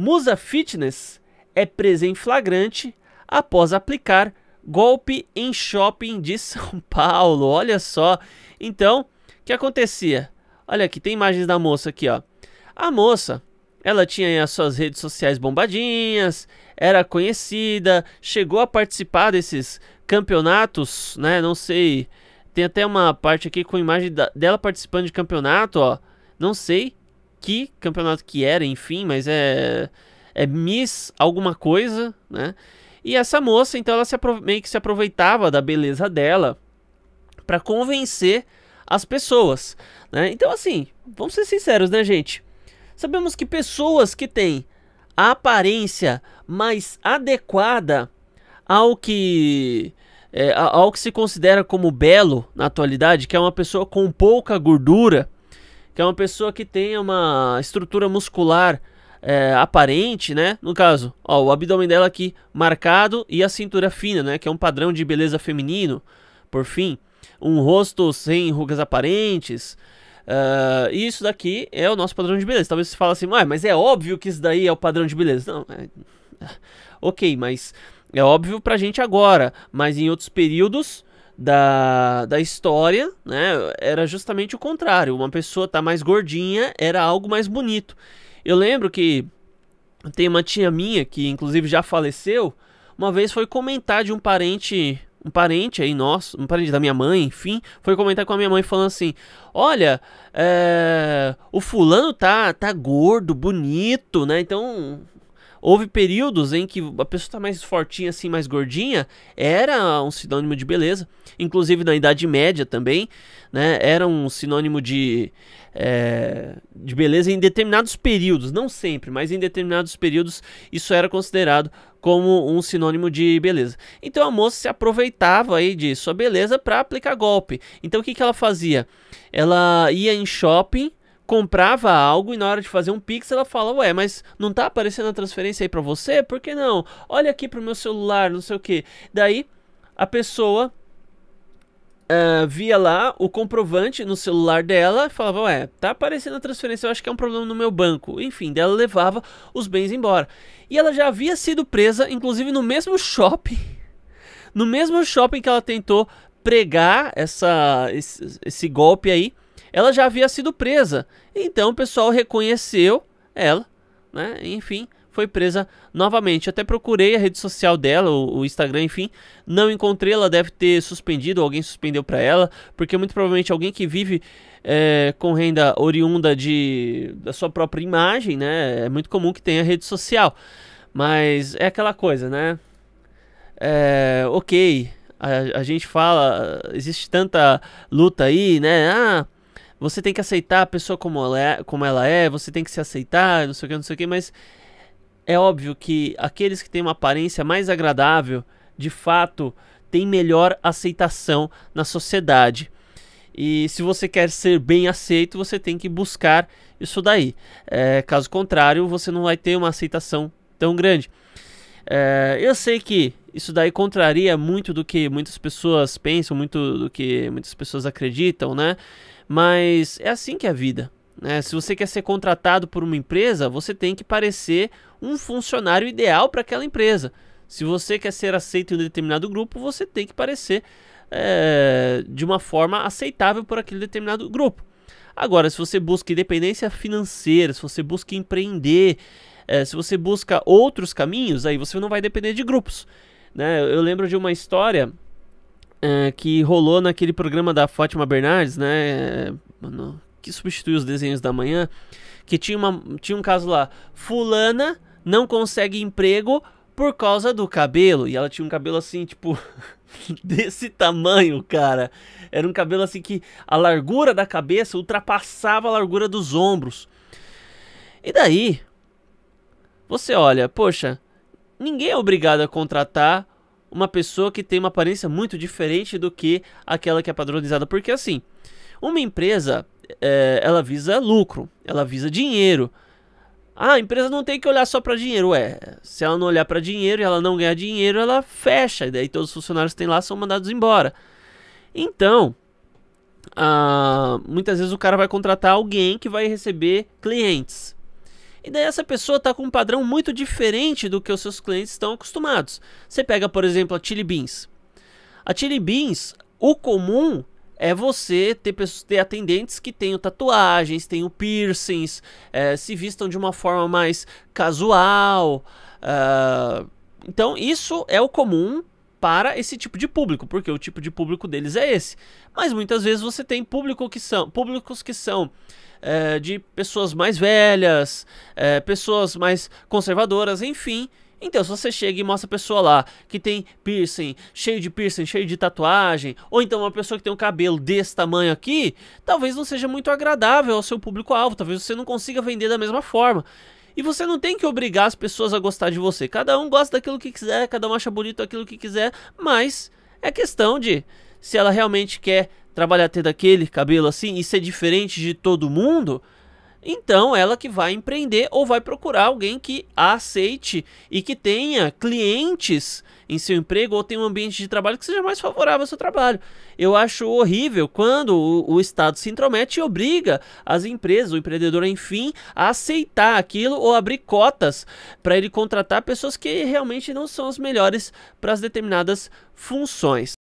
Musa Fitness é presa em flagrante após aplicar golpe em shopping de São Paulo. Olha só. Então, o que acontecia? Olha aqui, tem imagens da moça aqui, ó. A moça, ela tinha as suas redes sociais bombadinhas, era conhecida, chegou a participar desses campeonatos, né? Não sei. Tem até uma parte aqui com imagem da, dela participando de campeonato, ó. Não sei que campeonato que era, enfim, mas é é Miss alguma coisa, né? E essa moça, então, ela se meio que se aproveitava da beleza dela para convencer as pessoas, né? Então, assim, vamos ser sinceros, né, gente? Sabemos que pessoas que têm a aparência mais adequada ao que é, ao que se considera como belo na atualidade, que é uma pessoa com pouca gordura, que é uma pessoa que tem uma estrutura muscular é, aparente, né? No caso, ó, o abdômen dela aqui marcado e a cintura fina, né? Que é um padrão de beleza feminino. Por fim, um rosto sem rugas aparentes. Uh, isso daqui é o nosso padrão de beleza. Talvez você fale assim, ah, mas é óbvio que isso daí é o padrão de beleza. Não, é... ok, mas é óbvio pra gente agora, mas em outros períodos da, da história, né, era justamente o contrário. Uma pessoa tá mais gordinha era algo mais bonito. Eu lembro que tem uma tia minha que inclusive já faleceu, uma vez foi comentar de um parente, um parente aí nosso, um parente da minha mãe, enfim, foi comentar com a minha mãe falando assim: "Olha, é, o fulano tá tá gordo, bonito, né? Então, houve períodos em que a pessoa está mais fortinha, assim, mais gordinha, era um sinônimo de beleza. Inclusive na Idade Média também, né? Era um sinônimo de, é, de beleza em determinados períodos, não sempre, mas em determinados períodos isso era considerado como um sinônimo de beleza. Então a moça se aproveitava aí de sua beleza para aplicar golpe. Então o que, que ela fazia? Ela ia em shopping comprava algo e na hora de fazer um Pix ela fala: Ué, mas não tá aparecendo a transferência aí pra você? Por que não? Olha aqui pro meu celular, não sei o que. Daí a pessoa uh, via lá o comprovante no celular dela e falava: Ué, tá aparecendo a transferência, eu acho que é um problema no meu banco. Enfim, dela levava os bens embora. E ela já havia sido presa, inclusive no mesmo shopping. No mesmo shopping que ela tentou pregar essa, esse, esse golpe aí ela já havia sido presa. Então o pessoal reconheceu ela, né? Enfim, foi presa novamente. Até procurei a rede social dela, o, o Instagram, enfim, não encontrei. Ela deve ter suspendido, alguém suspendeu para ela, porque muito provavelmente alguém que vive é, com renda oriunda de da sua própria imagem, né? É muito comum que tenha rede social, mas é aquela coisa, né? É, ok, a, a gente fala, existe tanta luta aí, né? Ah, você tem que aceitar a pessoa como ela é, como ela é você tem que se aceitar, não sei o que, não sei o que, mas é óbvio que aqueles que têm uma aparência mais agradável, de fato, têm melhor aceitação na sociedade. E se você quer ser bem aceito, você tem que buscar isso daí. É, caso contrário, você não vai ter uma aceitação tão grande. É, eu sei que isso daí contraria muito do que muitas pessoas pensam, muito do que muitas pessoas acreditam, né? Mas é assim que é a vida. Né? Se você quer ser contratado por uma empresa, você tem que parecer um funcionário ideal para aquela empresa. Se você quer ser aceito em um determinado grupo, você tem que parecer é, de uma forma aceitável por aquele determinado grupo. Agora, se você busca independência financeira, se você busca empreender, é, se você busca outros caminhos, aí você não vai depender de grupos. Né? Eu lembro de uma história é, que rolou naquele programa da Fátima Bernardes, né? que substitui os desenhos da manhã, que tinha, uma, tinha um caso lá, fulana não consegue emprego por causa do cabelo. E ela tinha um cabelo assim, tipo, desse tamanho, cara. Era um cabelo assim que a largura da cabeça ultrapassava a largura dos ombros. E daí, você olha, poxa, ninguém é obrigado a contratar uma pessoa que tem uma aparência muito diferente do que aquela que é padronizada, porque assim, uma empresa é, ela visa lucro, ela visa dinheiro. Ah, a empresa não tem que olhar só para dinheiro, é. Se ela não olhar para dinheiro e ela não ganhar dinheiro, ela fecha. E daí todos os funcionários que tem lá são mandados embora. Então, ah, muitas vezes o cara vai contratar alguém que vai receber clientes. E daí essa pessoa está com um padrão muito diferente do que os seus clientes estão acostumados. Você pega, por exemplo, a Chili Beans. A Chili Beans, o comum é você ter, pessoas, ter atendentes que tenham tatuagens, tenham piercings, é, se vistam de uma forma mais casual. Ah, então, isso é o comum para esse tipo de público, porque o tipo de público deles é esse. Mas muitas vezes você tem público que são, públicos que são é, de pessoas mais velhas, é, pessoas mais conservadoras, enfim. Então, se você chega e mostra a pessoa lá que tem piercing, cheio de piercing, cheio de tatuagem, ou então uma pessoa que tem um cabelo desse tamanho aqui, talvez não seja muito agradável ao seu público-alvo, talvez você não consiga vender da mesma forma. E você não tem que obrigar as pessoas a gostar de você. Cada um gosta daquilo que quiser, cada um acha bonito aquilo que quiser, mas é questão de se ela realmente quer trabalhar ter daquele cabelo assim e ser diferente de todo mundo, então ela que vai empreender ou vai procurar alguém que a aceite e que tenha clientes em seu emprego ou tenha um ambiente de trabalho que seja mais favorável ao seu trabalho. Eu acho horrível quando o, o Estado se intromete e obriga as empresas, o empreendedor, enfim, a aceitar aquilo ou abrir cotas para ele contratar pessoas que realmente não são as melhores para as determinadas funções.